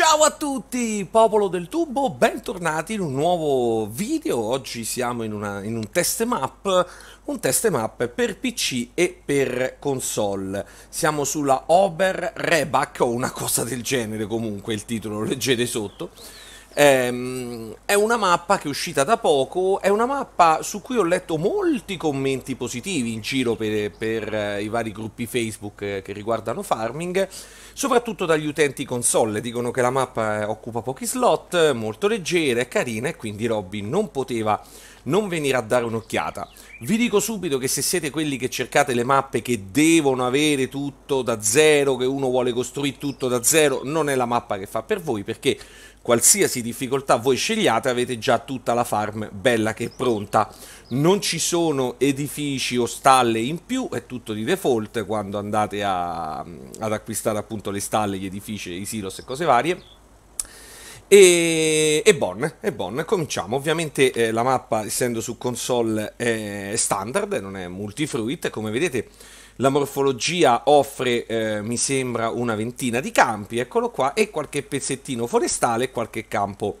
Ciao a tutti, popolo del tubo, bentornati in un nuovo video. Oggi siamo in, una, in un test map, un test map per PC e per console. Siamo sulla Ober Rebac o una cosa del genere comunque, il titolo lo leggete sotto. Ehm, è una mappa che è uscita da poco, è una mappa su cui ho letto molti commenti positivi in giro per, per eh, i vari gruppi Facebook eh, che riguardano farming, soprattutto dagli utenti console, dicono che la mappa eh, occupa pochi slot, molto leggera e carina e quindi Robby non poteva non venire a dare un'occhiata. Vi dico subito che se siete quelli che cercate le mappe che devono avere tutto da zero, che uno vuole costruire tutto da zero, non è la mappa che fa per voi perché qualsiasi difficoltà voi scegliate avete già tutta la farm bella che è pronta. Non ci sono edifici o stalle in più, è tutto di default quando andate a, ad acquistare appunto le stalle, gli edifici, i silos e cose varie. E, e, bon, e bon, cominciamo. Ovviamente eh, la mappa, essendo su console, è standard, non è multifruit. Come vedete, la morfologia offre, eh, mi sembra, una ventina di campi, eccolo qua, e qualche pezzettino forestale e qualche campo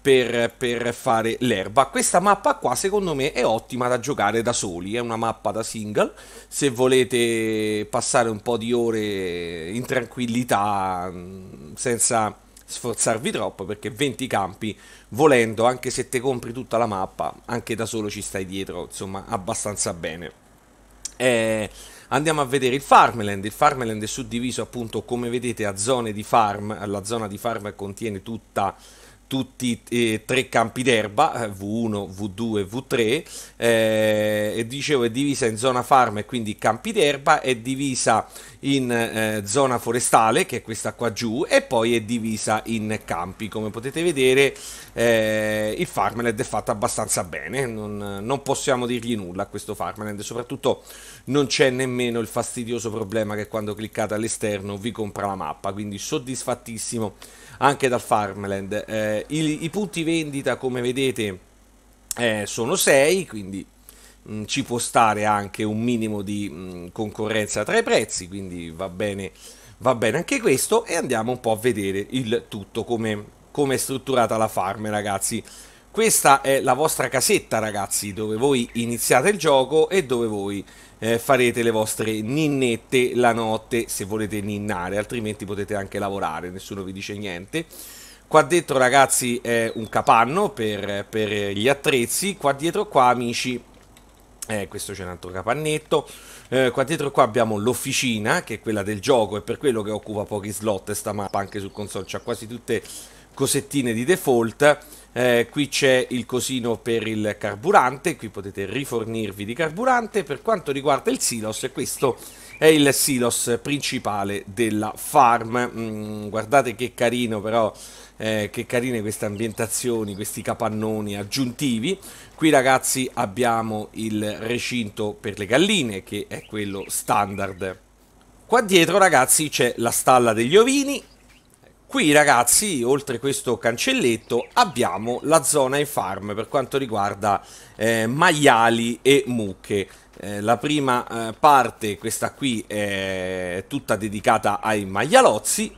per, per, fare l'erba. Questa mappa qua secondo me è ottima da giocare da soli, è una mappa da single, se volete passare un po' di ore in tranquillità senza sforzarvi troppo perché 20 campi volendo anche se te compri tutta la mappa anche da solo ci stai dietro insomma abbastanza bene eh, Andiamo a vedere il farmland, il farmland è suddiviso appunto come vedete a zone di farm, la zona di farm contiene tutta tutti e eh, tre campi d'erba, V1, V2 e V3, eh, e dicevo è divisa in zona farm e quindi campi d'erba, è divisa in eh, zona forestale, che è questa qua giù, e poi è divisa in campi. Come potete vedere eh, il farmland è fatto abbastanza bene, non, non possiamo dirgli nulla a questo farmland, soprattutto non c'è nemmeno il fastidioso problema che quando cliccate all'esterno vi compra la mappa, quindi soddisfattissimo anche dal farmland. Eh, eh, i, i, punti vendita, come vedete, eh, sono 6, quindi mh, mm, ci può stare anche un minimo di mh, mm, concorrenza tra i prezzi, quindi va bene, va bene anche questo. E andiamo un po' a vedere il tutto, come, come è strutturata la farm, ragazzi. Questa è la vostra casetta, ragazzi, dove voi iniziate il gioco e dove voi eh, farete le vostre ninnette la notte se volete ninnare, altrimenti potete anche lavorare, nessuno vi dice niente. Qua dentro ragazzi è un capanno per, per gli attrezzi, qua dietro qua amici eh, questo c'è un altro capannetto. Eh, qua dietro qua abbiamo l'officina, che è quella del gioco, e per quello che occupa pochi slot sta mappa anche su console. C'ha quasi tutte cosettine di default. Eh, qui c'è il cosino per il carburante, qui potete rifornirvi di carburante. Per quanto riguarda il silos, questo è il silos principale della farm. Mm, guardate che carino però, eh, che carine queste ambientazioni, questi capannoni aggiuntivi. Qui ragazzi abbiamo il recinto per le galline che è quello standard. Qua dietro ragazzi c'è la stalla degli ovini Qui ragazzi, oltre questo cancelletto, abbiamo la zona in farm per quanto riguarda eh, maiali e mucche. Eh, la prima eh, parte, questa qui, è tutta dedicata ai maialozzi,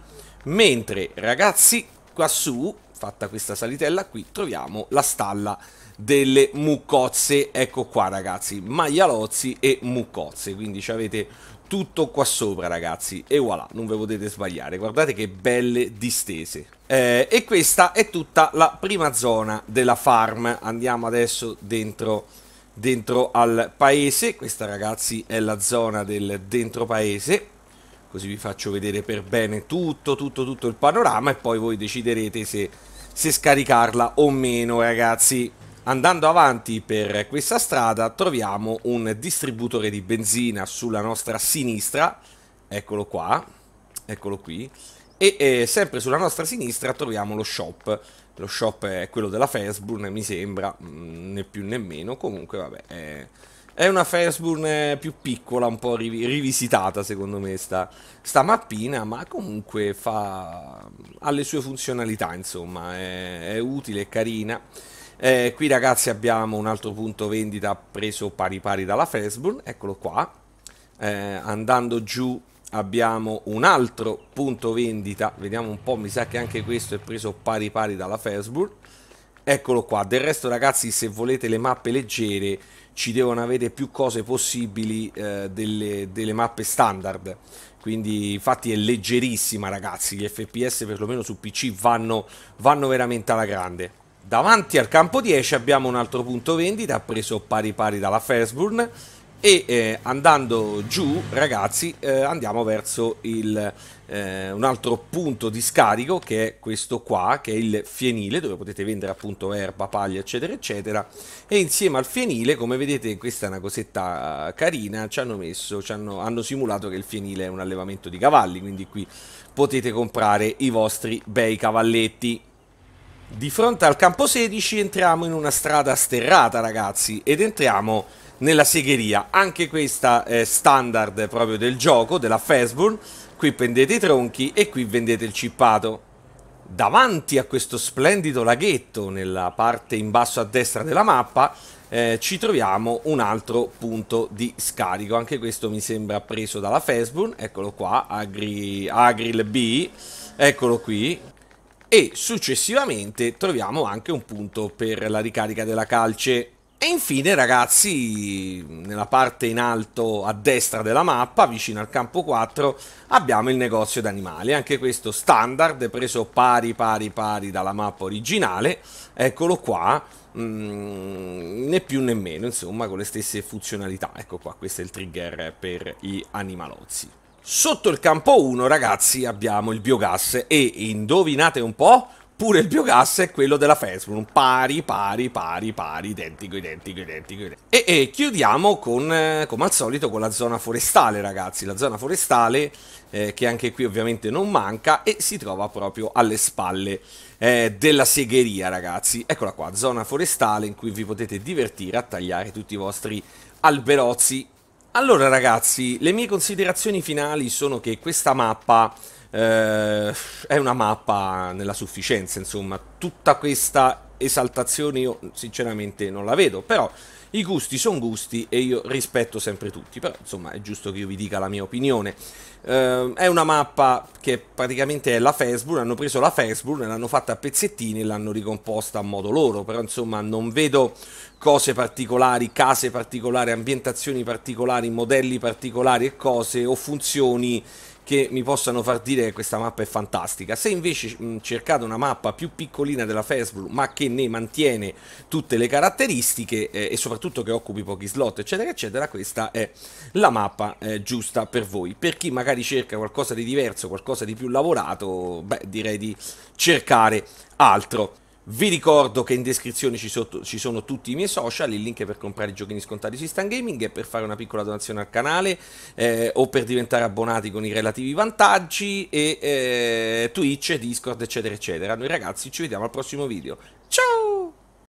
mentre ragazzi, qua su, fatta questa salitella qui, troviamo la stalla delle muccozze. Ecco qua ragazzi, maialozzi e muccozze, quindi avete tutto qua sopra ragazzi e voilà non ve potete sbagliare guardate che belle distese eh, e questa è tutta la prima zona della farm andiamo adesso dentro, dentro al paese questa ragazzi è la zona del dentro paese così vi faccio vedere per bene tutto tutto tutto il panorama e poi voi deciderete se, se scaricarla o meno ragazzi Andando avanti per questa strada troviamo un distributore di benzina sulla nostra sinistra, eccolo qua, eccolo qui, e eh, sempre sulla nostra sinistra troviamo lo shop, lo shop è quello della Fairburn mi sembra, mm, né più né meno, comunque vabbè, è, è una Fairburn più piccola, un po' riv rivisitata secondo me sta, sta, mappina, ma comunque fa, ha le sue funzionalità insomma, è, è utile, è carina. Eh, qui ragazzi abbiamo un altro punto vendita preso pari pari dalla Fresburn, eccolo qua. Eh, andando giù abbiamo un altro punto vendita, vediamo un po', mi sa che anche questo è preso pari pari dalla Fresburn. Eccolo qua, del resto ragazzi se volete le mappe leggere ci devono avere più cose possibili eh, delle, delle mappe standard quindi infatti è leggerissima ragazzi gli fps perlomeno su pc vanno, vanno veramente alla grande Davanti al campo 10 abbiamo un altro punto vendita preso pari pari dalla Fersburn e eh, andando giù ragazzi eh, andiamo verso il, eh, un altro punto di scarico che è questo qua che è il fienile dove potete vendere appunto erba, paglia eccetera eccetera e insieme al fienile come vedete questa è una cosetta eh, carina ci hanno messo, ci hanno, hanno simulato che il fienile è un allevamento di cavalli quindi qui potete comprare i vostri bei cavalletti di fronte al campo 16 entriamo in una strada sterrata ragazzi ed entriamo nella segheria, anche questa è standard proprio del gioco, della Fastball, qui pendete i tronchi e qui vendete il cippato. Davanti a questo splendido laghetto, nella parte in basso a destra della mappa, eh, ci troviamo un altro punto di scarico, anche questo mi sembra preso dalla Fastball, eccolo qua, Agri, Agril B, eccolo qui, e successivamente troviamo anche un punto per la ricarica della calce. E infine ragazzi, nella parte in alto a destra della mappa, vicino al campo 4, abbiamo il negozio d'animali, anche questo standard, preso pari pari pari dalla mappa originale, eccolo qua, Mm, né più né meno, insomma, con le stesse funzionalità. Ecco qua, questo è il trigger per gli animalozzi. Sotto il campo 1, ragazzi, abbiamo il biogas e indovinate un po', pure il biogas è quello della Fastburn, pari, pari, pari, pari, identico, identico, identico. identico. E, e, chiudiamo con, eh, come al solito, con la zona forestale, ragazzi, la zona forestale eh, che anche qui ovviamente non manca e si trova proprio alle spalle eh, della segheria, ragazzi. Eccola qua, zona forestale in cui vi potete divertire a tagliare tutti i vostri alberozzi allora ragazzi, le mie considerazioni finali sono che questa mappa eh, è una mappa nella sufficienza, insomma, tutta questa esaltazione io sinceramente non la vedo, però i gusti sono gusti e io rispetto sempre tutti, però insomma è giusto che io vi dica la mia opinione. Eh, è una mappa che praticamente è la Fastball, hanno preso la Fastball, l'hanno fatta a pezzettini e l'hanno ricomposta a modo loro, però insomma non vedo cose particolari, case particolari, ambientazioni particolari, modelli particolari e cose o funzioni che mi possano far dire che questa mappa è fantastica. Se invece mh, cercate una mappa più piccolina della Facebook, ma che ne mantiene tutte le caratteristiche eh, e soprattutto che occupi pochi slot, eccetera, eccetera, questa è la mappa eh, giusta per voi. Per chi magari cerca qualcosa di diverso, qualcosa di più lavorato, beh, direi di cercare altro. Vi ricordo che in descrizione ci, sotto, ci, sono tutti i miei social, il link per comprare i giochini scontati su Stan Gaming e per fare una piccola donazione al canale eh, o per diventare abbonati con i relativi vantaggi e eh, Twitch, Discord eccetera eccetera. Noi ragazzi ci vediamo al prossimo video. Ciao!